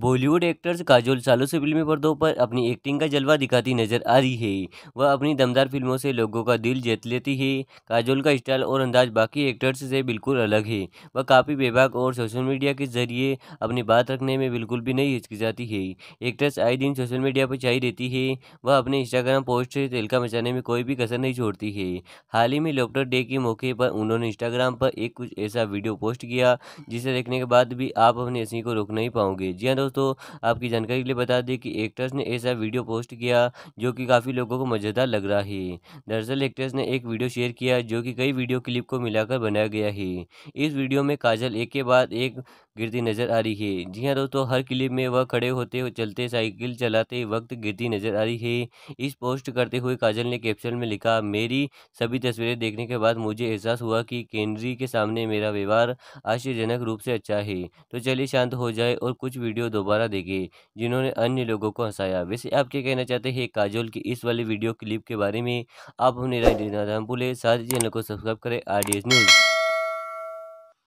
Bollywood actors Kajol सालों से फिल्मी पर्दों पर अपनी एक्टिंग का जलवा दिखाती नजर आ रही है वह अपनी दमदार फिल्मों से लोगों का दिल जीत लेती है काजोल का स्टाइल और अंदाज बाकी एक्टर्स से बिल्कुल अलग है वह काफ़ी बेबाक और सोशल मीडिया के जरिए अपनी बात रखने में बिल्कुल भी नहीं हिचकिचाती है एक्ट्रेस आए दिन सोशल मीडिया पर छाई रहती है वह अपने इंस्टाग्राम पोस्ट से तेलका मचाने में कोई भी कसर नहीं छोड़ती है हाल ही में लॉकडाउन डे के मौके पर उन्होंने इंस्टाग्राम पर एक कुछ ऐसा वीडियो पोस्ट किया जिसे देखने के बाद भी आप अपनी हंसी को रोक नहीं पाओगे जी दोस्तों आपकी जानकारी के लिए बता दें कि एक्ट्रेस ने ऐसा वीडियो पोस्ट किया जो कि काफ़ी लोगों को मज़ेदार लग रहा है दरअसल एक्ट्रेस ने एक वीडियो शेयर किया जो कि कई वीडियो क्लिप को मिलाकर बनाया गया है इस वीडियो में काजल एक के बाद एक गिरती नजर आ रही है जी हाँ दोस्तों हर क्लिप में वह खड़े होते हुए चलते साइकिल चलाते वक्त गिरती नजर आ रही है इस पोस्ट करते हुए काजल ने कैप्शन में लिखा मेरी सभी तस्वीरें देखने के बाद मुझे एहसास हुआ कि केंद्रीय के सामने मेरा व्यवहार आश्चर्यजनक रूप से अच्छा है तो चलिए शांत हो जाए और कुछ वीडियो वीडियो दोबारा देखी जिन्होंने अन्य लोगों को हंसाया वैसे आप क्या कहना चाहते हैं काजोल की इस वाली वीडियो क्लिप के बारे में आप उन्हें राय देना भूले साथ ही चैनल को सब्सक्राइब करें आर न्यूज़